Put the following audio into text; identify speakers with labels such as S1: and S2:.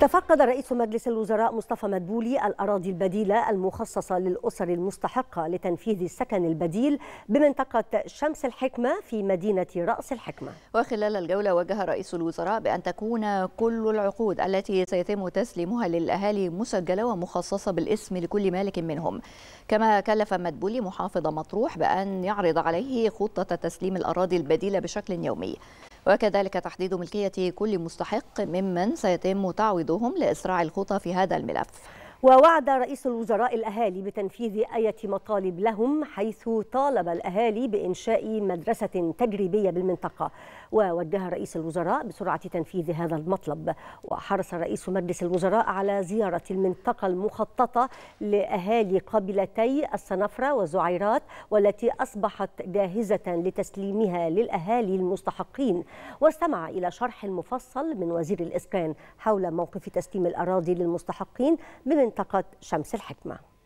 S1: تفقد رئيس مجلس الوزراء مصطفى مدبولي الأراضي البديلة المخصصة للأسر المستحقة لتنفيذ السكن البديل بمنطقة شمس الحكمة في مدينة رأس الحكمة
S2: وخلال الجولة وجه رئيس الوزراء بأن تكون كل العقود التي سيتم تسليمها للأهالي مسجلة ومخصصة بالاسم لكل مالك منهم كما كلف مدبولي محافظ مطروح بأن يعرض عليه خطة تسليم الأراضي البديلة بشكل يومي وكذلك تحديد ملكية كل مستحق ممن سيتم تعويضهم لإسراع الخطى في هذا الملف ووعد رئيس الوزراء الأهالي بتنفيذ
S1: أية مطالب لهم حيث طالب الأهالي بإنشاء مدرسة تجريبية بالمنطقة ووجه رئيس الوزراء بسرعة تنفيذ هذا المطلب وحرص رئيس مجلس الوزراء على زيارة المنطقة المخططة لأهالي قبيلتي السنفرة والزعيرات والتي أصبحت جاهزة لتسليمها للأهالي المستحقين واستمع إلى شرح مفصل من وزير الإسكان حول موقف تسليم الأراضي للمستحقين بمن منطقة شمس الحكمة